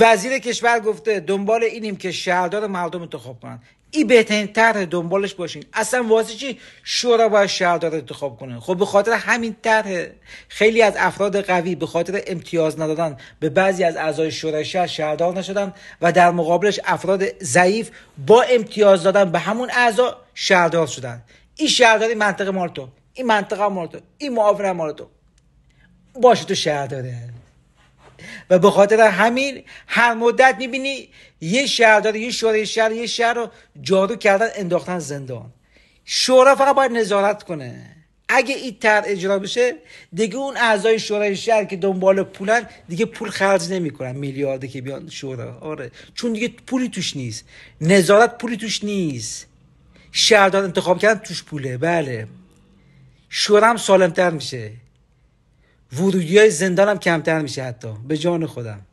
وزیر کشور گفته دنبال اینیم که شهردار مردم انتخاب کنن این بهترین طرح دنبالش باشین اصلا واسه چی شورا باید شهردار انتخاب کنه خب به خاطر همین طرح خیلی از افراد قوی به خاطر امتیاز ندادن به بعضی از اعضای شورا شهر شهردار نشدن و در مقابلش افراد ضعیف با امتیاز دادن به همون اعضا شهردار شدن این شهرداری منطقه مال تو این منطقه مال این معاون مال باشه تو شهرداره و به خاطر همین هر مدت میبینی یه شهردار یه شورای شهر یه شهر رو جادو کردن انداختن زندان شورا فقط باید نظارت کنه اگه این تر اجرا بشه دیگه اون اعضای شورای شهر که دنبال پولن دیگه پول خرج نمیکنن میلیارده که بیان شورا آره چون دیگه پولی توش نیست نظارت پولی توش نیست شهردار انتخاب کردن توش پوله بله شورا هم سالمتر میشه ورودی های زندانم کمتر میشه حتی به جان خودم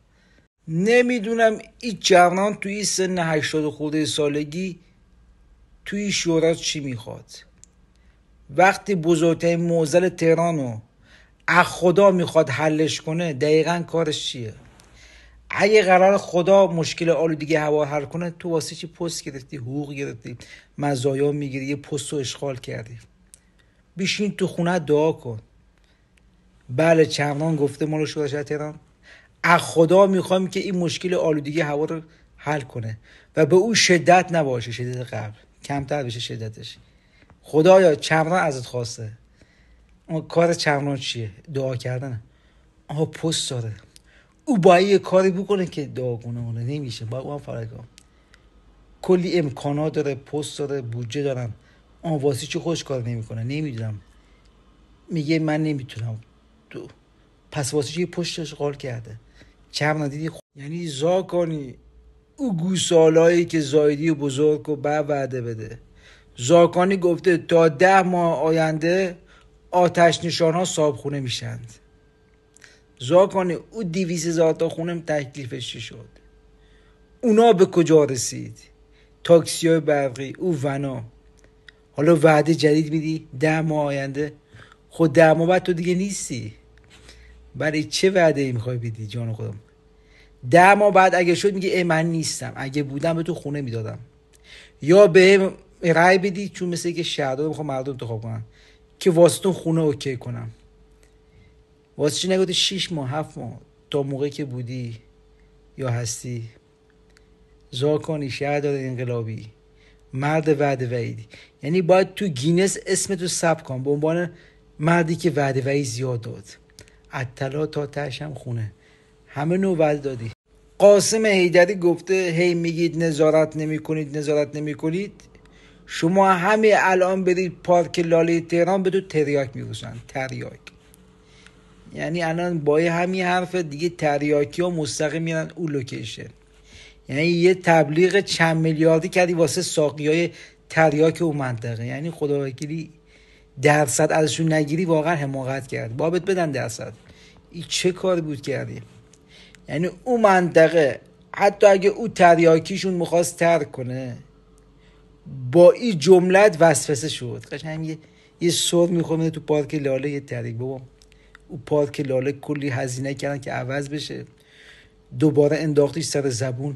نمیدونم این جوانان توی این سن و خورده سالگی توی شورا چی میخواد وقتی بزرگترین موزل تهران رو از خدا میخواد حلش کنه دقیقا کارش چیه اگه قرار خدا مشکل دیگه هوا حل کنه تو واسه چی پست گرفتی حقوق گرفتی مزایا میگیری یه پست رو اشغال کردی بیشین تو خونه دعا کن بله چمران گفته ما رو شده تهران از خدا میخوام که این مشکل آلودگی هوا رو حل کنه و به اون شدت نباشه شدت قبل کمتر بشه شدتش خدایا چمران ازت خواسته اون کار چمران چیه دعا کردن آها پست داره او باید یه کاری بکنه که کنه اونه نمیشه باید اون فرق کلی امکانات داره پست داره بودجه دارن آن واسی چی خوش کار نمیکنه نمیدونم میگه من نمیتونم تو پس واسه پشتش اشغال کرده چم ندیدی یعنی زا کنی او گوسالایی که زایدی بزرگ رو به وعده بده زاکانی گفته تا ده ماه آینده آتش نشان ها صابخونه میشند زاکانی او دیویز تا خونه تکلیفش چی شد اونا به کجا رسید تاکسی های برقی او ونا حالا وعده جدید میدی ده ماه آینده خود خب ده ماه بعد تو دیگه نیستی برای چه وعده ای میخوای بدی جان خودم ده ماه بعد اگه شد میگه ای من نیستم اگه بودم به تو خونه میدادم یا به رای بدی چون مثل که شهدا میخوام مردم انتخاب کنن که واسطون خونه اوکی کنم واسه چی نگوتی شیش ماه هفت ماه تا موقعی که بودی یا هستی زاکانی داد انقلابی مرد وعده وعیدی یعنی باید تو گینس اسمتو تو ثبت کن به عنوان مردی که وعده وعید زیاد داد اطلا تا تشم خونه همه نوبل دادی قاسم هیدری گفته هی میگید نظارت نمی کنید نظارت نمی کنید شما همه الان برید پارک لاله تهران به تو تریاک میبوسن تریاک یعنی الان با همین حرف دیگه تریاکی ها مستقیم میرن اون لوکیشن یعنی یه تبلیغ چند میلیاردی کردی واسه ساقی های تریاک اون منطقه یعنی خداوکیلی درصد ازشون نگیری واقعا حماقت کرد بابت بدن درصد این چه کار بود کردی یعنی او منطقه حتی اگه او تریاکیشون میخواست ترک کنه با این جملت وسوسه شد قشنگ یه یه سر میخوام تو پارک لاله یه تریک بابا او پارک لاله کلی هزینه کردن که عوض بشه دوباره انداختیش سر زبون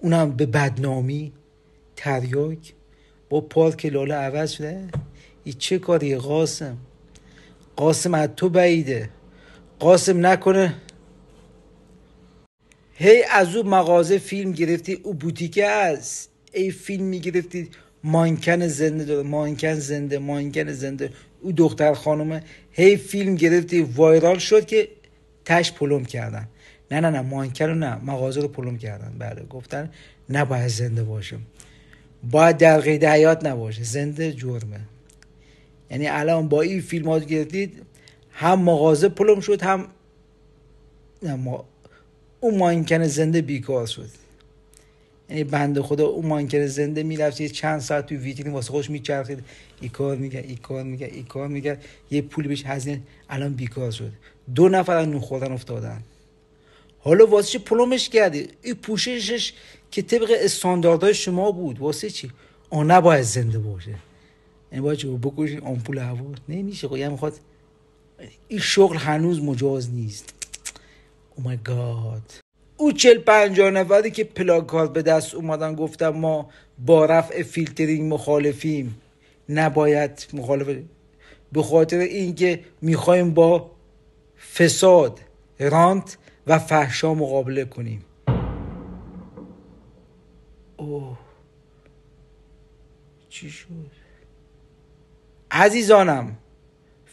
اونم به بدنامی تریاک با پارک لاله عوض شده ای چه کاریه قاسم قاسم از تو بعیده قاسم نکنه هی از او مغازه فیلم گرفتی او بوتیکه است ای فیلم گرفتی؟ مانکن زنده داره مانکن زنده مانکن زنده او دختر خانومه هی فیلم گرفتی وایرال شد که تش پلم کردن نه نه نه مانکن رو نه مغازه رو پلم کردن بله گفتن نباید زنده باشم باید در قید حیات نباشه زنده جرمه یعنی الان با این فیلم ها گرفتید هم مغازه پلم شد هم ما... اون مانکن زنده بیکار شد یعنی بند خدا اون مانکن زنده میرفت یه چند ساعت توی ویترین واسه خوش میچرخید ای کار میگه ای کار میگه ای کار میگه یه پول بهش هزینه الان بیکار شد دو نفر از نون خوردن افتادن حالا واسه چی پلمش کردی این پوششش که طبق استانداردهای شما بود واسه چی اون نباید زنده باشه یعنی باید چه بکش آمپول هوا نمیشه خب یعنی میخواد این شغل هنوز مجاز نیست oh او مای گاد او چل پنجاه نفری که پلاکارد به دست اومدن گفتن ما با رفع فیلترینگ مخالفیم نباید مخالف به خاطر اینکه میخوایم با فساد رانت و فحشا مقابله کنیم اوه چی شد عزیزانم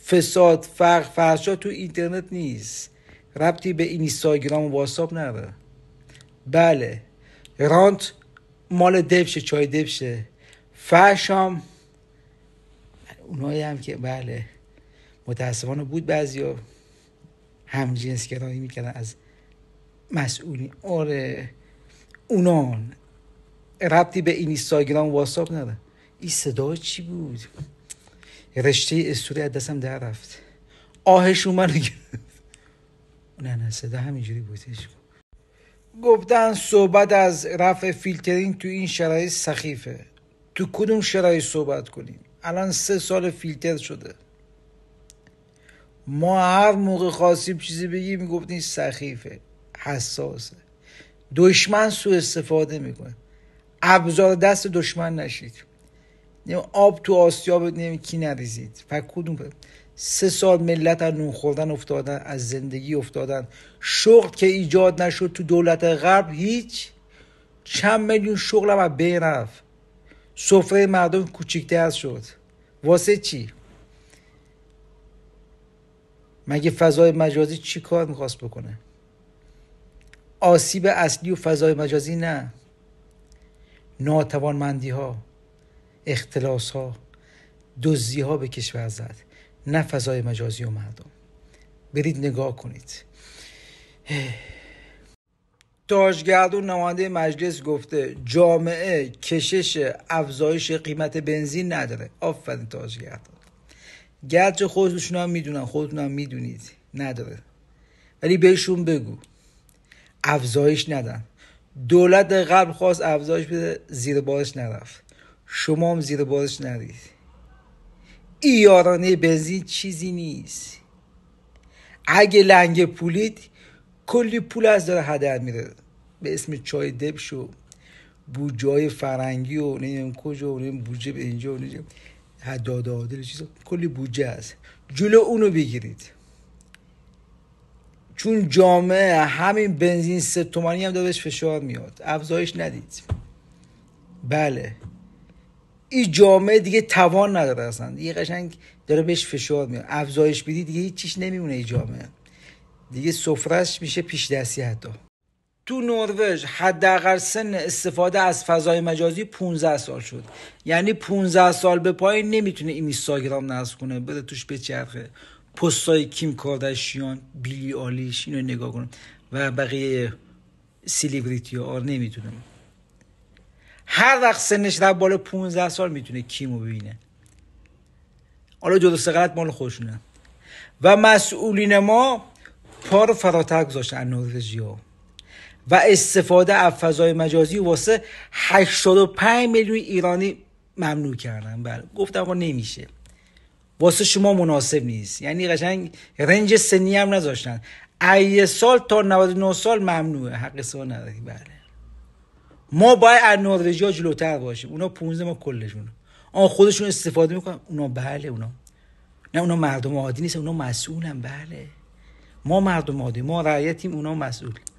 فساد فرق فرشا تو اینترنت نیست ربطی به اینستاگرام و واتساپ نداره بله رانت مال دبشه چای دبشه فرشام اونایی هم که بله متاسفانه بود بعضیا همجنس گرایی میکردن از مسئولی آره اونان ربطی به اینستاگرام و واساب نداره این صدا چی بود رشته استوری از دستم در رفت آهش من نه نه صدا همینجوری بودش گفتن صحبت از رفع فیلترین تو این شرایط سخیفه تو کدوم شرایط صحبت کنیم الان سه سال فیلتر شده ما هر موقع خواستیم چیزی بگیم میگفتیم سخیفه حساسه دشمن سو استفاده میکنه ابزار دست دشمن نشید آب تو آسیا نمی کی نریزید و کدوم سه سال ملت از نون خوردن افتادن از زندگی افتادن شغل که ایجاد نشد تو دولت غرب هیچ چند میلیون شغل هم بین رفت سفره مردم کوچیکتر شد واسه چی مگه فضای مجازی چی کار میخواست بکنه آسیب اصلی و فضای مجازی نه ناتوانمندی ها اختلاس ها دزدی ها به کشور زد نه فضای مجازی و مردم برید نگاه کنید تاجگردون نماینده مجلس گفته جامعه کشش افزایش قیمت بنزین نداره آفرین تاجگردون گرچه خودشون هم میدونن خودتون هم میدونید نداره ولی بهشون بگو افزایش ندن دولت قبل خواست افزایش بده زیر بارش نرفت شما هم زیر بارش نرید یارانه بنزین چیزی نیست اگه لنگ پولید کلی پول از داره هدر میره به اسم چای دبش و بوجای فرنگی و نمیدونم کجا و نمیدونم بوجه به اینجا و نمیدونم حداد چیزا کلی بوجه است جلو اونو بگیرید چون جامعه همین بنزین سه تومانی هم داره بهش فشار میاد افزایش ندید بله این جامعه دیگه توان نداره اصلا یه قشنگ داره بهش فشار میاد افزایش بدی دیگه هیچ چیش نمیمونه این جامعه دیگه سفرش میشه پیش دستی حتی تو نروژ حداقل سن استفاده از فضای مجازی 15 سال شد یعنی 15 سال به پایین نمیتونه اینستاگرام نصب کنه بره توش بچرخه پستای کیم کارداشیان بیلی آلیش اینو نگاه کنه و بقیه سیلیبریتی ها آره، نمیتونه هر وقت سنش در بالا 15 سال میتونه کیمو ببینه حالا جدا سقلت مال خودشونه و مسئولین ما پا رو فراتر گذاشتن از ها و استفاده از فضای مجازی واسه 85 میلیون ایرانی ممنوع کردن بله گفتم آقا نمیشه واسه شما مناسب نیست یعنی قشنگ رنج سنی هم نذاشتن ای سال تا 99 سال ممنوعه حق سوال نداری بله ما باید از نروژیا جلوتر باشیم اونا 15 ما کلشون آن خودشون استفاده میکنن اونا بله اونا نه اونا مردم عادی نیست اونا مسئولن بله ما مردم عادی ما رعیتیم اونا مسئول